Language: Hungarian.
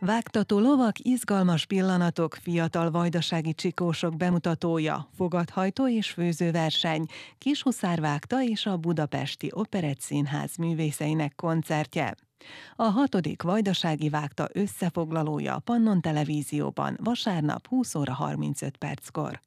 Vágtató lovak, izgalmas pillanatok, fiatal vajdasági csikósok bemutatója, fogadhajtó és főzőverseny, Kishuszár vágta és a Budapesti Operett Színház művészeinek koncertje. A hatodik vajdasági vágta összefoglalója a Pannon Televízióban vasárnap 20 óra 35 perckor.